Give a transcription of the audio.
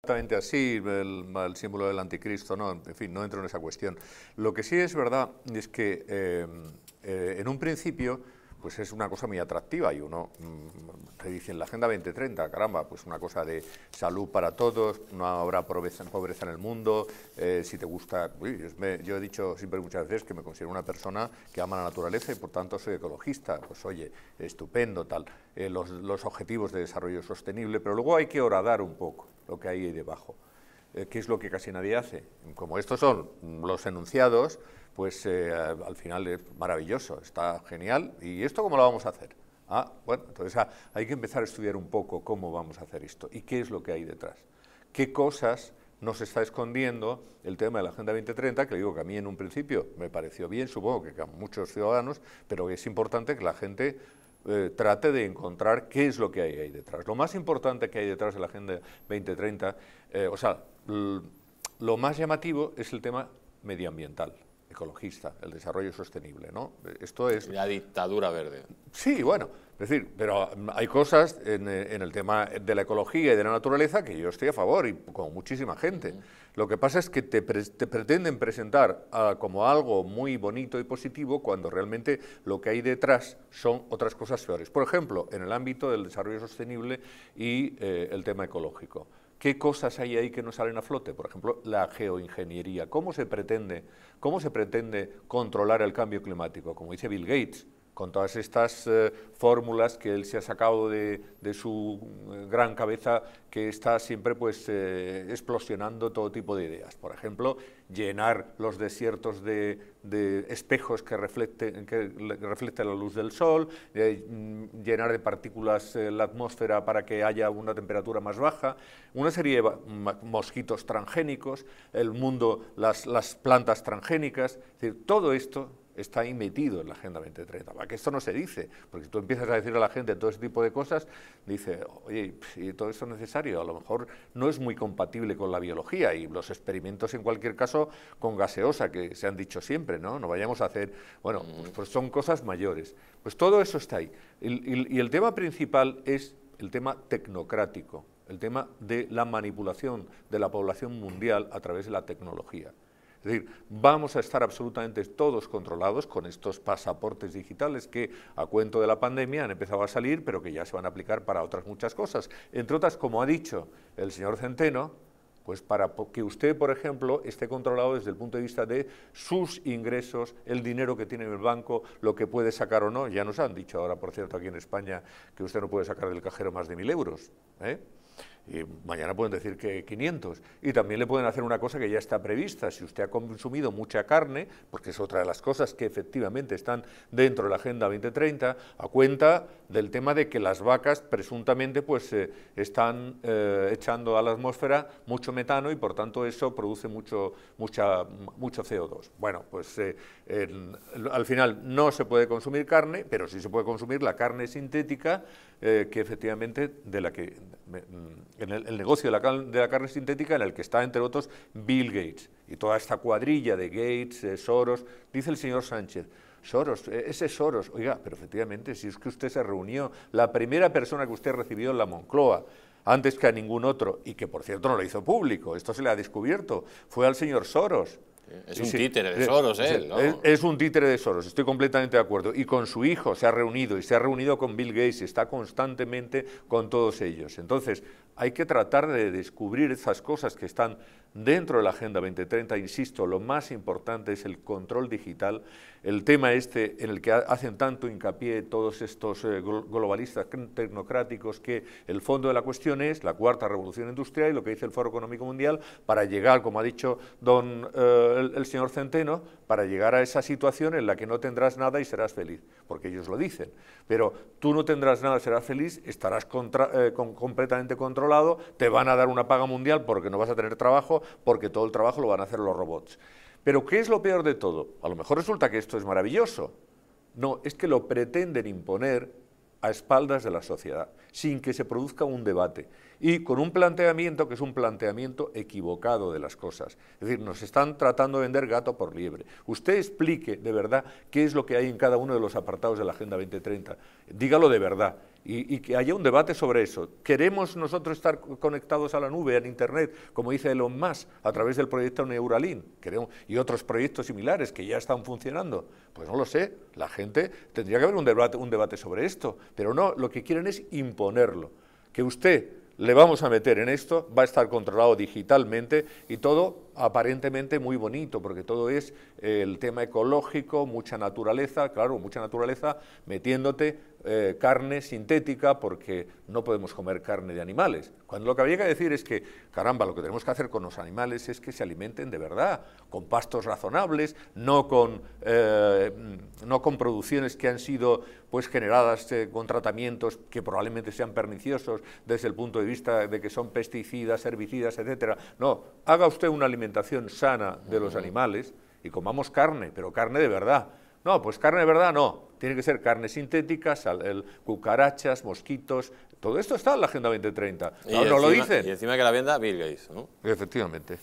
Exactamente así, el, símbolo del anticristo, no, en fin, no entro en esa cuestión. Lo que sí es verdad es que eh, eh, en un principio pues es una cosa muy atractiva y uno mm, te dice en la Agenda 2030, caramba, pues una cosa de salud para todos, no habrá pobreza, en el mundo, eh, si te gusta... yo he dicho siempre muchas veces que me considero una persona que ama la naturaleza y por tanto soy ecologista, pues oye, estupendo, tal, eh, los, objetivos de desarrollo sostenible, pero luego hay que horadar un poco lo que hay ahí debajo, eh, ¿Qué que es lo que casi nadie hace. Como estos son los enunciados, pues eh, al final es maravilloso, está genial. ¿Y esto cómo lo vamos a hacer? Ah, bueno, entonces ah, hay que empezar a estudiar un poco cómo vamos a hacer esto y qué es lo que hay detrás. ¿Qué cosas nos está escondiendo el tema de la Agenda 2030, que digo que a mí en un principio me pareció bien, supongo que a muchos ciudadanos, pero es importante que la gente eh, trate de encontrar qué es lo que hay ahí detrás. Lo más importante que hay detrás de la Agenda 2030, eh, o sea, lo más llamativo es el tema medioambiental ecologista, el desarrollo sostenible, ¿no? Esto es... La dictadura verde. Sí, bueno, es decir, pero mm, hay cosas eh, en, el tema de la ecología y de la naturaleza que yo estoy a favor, y con muchísima gente. Lo que pasa es que te, pretenden presentar como algo muy bonito y positivo cuando realmente lo que hay detrás son otras cosas peores. Por ejemplo, en el ámbito del desarrollo sostenible y eh, el tema ecológico qué cosas hay ahí que no salen a flote, por ejemplo, la geoingeniería. ¿Cómo se pretende, cómo se pretende controlar el cambio climático? Como dice Bill Gates, con todas estas eh, fórmulas que él se ha sacado de, su eh, gran cabeza, que está siempre pues, eh, explosionando todo tipo de ideas. Por ejemplo, llenar los desiertos de, espejos que reflejen que la luz del sol, mm, llenar de partículas la atmósfera para que haya una temperatura más baja, una serie de mosquitos transgénicos, el mundo, las, las plantas transgénicas, decir, todo esto está ahí metido en la Agenda 2030. Para que esto no se dice, porque si tú empiezas a decir a la gente todo ese tipo de cosas, dice, oye, si todo eso es necesario? A lo mejor no es muy compatible con la biología y los experimentos, en cualquier caso, con gaseosa, que se han dicho siempre, ¿no? No vayamos a hacer... Bueno, mm. pues, pues, son cosas mayores. Pues todo eso está ahí. y el tema principal es el tema tecnocrático, el tema de la manipulación de la población mundial a través de la tecnología. Es decir, vamos a estar absolutamente todos controlados con estos pasaportes digitales que a cuento de la pandemia han empezado a salir, pero que ya se van a aplicar para otras muchas cosas. Entre otras, como ha dicho el señor Centeno, pues para que usted, por ejemplo, esté controlado desde el punto de vista de sus ingresos, el dinero que tiene en el banco, lo que puede sacar o no. Ya nos han dicho ahora, por cierto, aquí en España, que usted no puede sacar del cajero más de mil euros. ¿eh? Y mañana pueden decir que 500. Y también le pueden hacer una cosa que ya está prevista. Si usted ha consumido mucha carne, porque es otra de las cosas que efectivamente están dentro de la Agenda 2030, a cuenta del tema de que las vacas presuntamente pues, eh, están eh, echando a la atmósfera mucho metano y por tanto eso produce mucho, mucha, mucho CO2. Bueno, pues eh, al final no se puede consumir carne, pero sí se puede consumir la carne sintética que efectivamente de la que en el, negocio de la, de la, carne sintética en el que está, entre otros, Bill Gates y toda esta cuadrilla de Gates, eh, Soros, dice el señor Sánchez. Soros, eh, ese Soros, oiga, pero efectivamente, si es que usted se reunió, la primera persona que usted recibió en la Moncloa, antes que a ningún otro, y que por cierto no lo hizo público, esto se le ha descubierto, fue al señor Soros. Es un títere de Soros, es, un títere de Soros, estoy completamente de acuerdo. Y con su hijo se ha reunido, y se ha reunido con Bill Gates, y está constantemente con todos ellos. Entonces, hay que tratar de descubrir esas cosas que están dentro de la Agenda 2030. Insisto, lo más importante es el control digital, el tema este en el que hacen tanto hincapié todos estos eh, globalistas tecnocráticos, que el fondo de la cuestión es la cuarta revolución industrial y lo que dice el Foro Económico Mundial para llegar, como ha dicho don... Eh, el, señor Centeno para llegar a esa situación en la que no tendrás nada y serás feliz, porque ellos lo dicen. Pero tú no tendrás nada, serás feliz, estarás eh, completamente controlado, te van a dar una paga mundial porque no vas a tener trabajo, porque todo el trabajo lo van a hacer los robots. Pero ¿qué es lo peor de todo? A lo mejor resulta que esto es maravilloso. No, es que lo pretenden imponer a espaldas de la sociedad, sin que se produzca un debate y con un planteamiento que es un planteamiento equivocado de las cosas. Es decir, nos están tratando de vender gato por liebre. Usted explique de verdad qué es lo que hay en cada uno de los apartados de la Agenda 2030. Dígalo de verdad y, que haya un debate sobre eso. ¿Queremos nosotros estar conectados a la nube, al Internet, como dice Elon Musk, a través del proyecto Neuralink ¿Queremos? y otros proyectos similares que ya están funcionando? Pues no lo sé, la gente tendría que haber un debate, un debate sobre esto, pero no, lo que quieren es imponerlo. Que usted le vamos a meter en esto, va a estar controlado digitalmente y todo aparentemente muy bonito, porque todo es eh, el tema ecológico, mucha naturaleza, claro, mucha naturaleza, metiéndote eh, carne sintética porque no podemos comer carne de animales. Cuando lo que había que decir es que, caramba, lo que tenemos que hacer con los animales es que se alimenten de verdad, con pastos razonables, no con, eh, no con producciones que han sido pues, generadas con tratamientos que probablemente sean perniciosos desde el punto de vista de que son pesticidas, herbicidas, etcétera. No, haga usted un alimentación alimentación sana de los animales y comamos carne, pero carne de verdad. No, pues carne de verdad no. Tiene que ser carne sintética, sal, el, cucarachas, mosquitos. Todo esto está en la Agenda 2030. Y lo dicen. Y encima que la venda Bill Gates, ¿no? Efectivamente.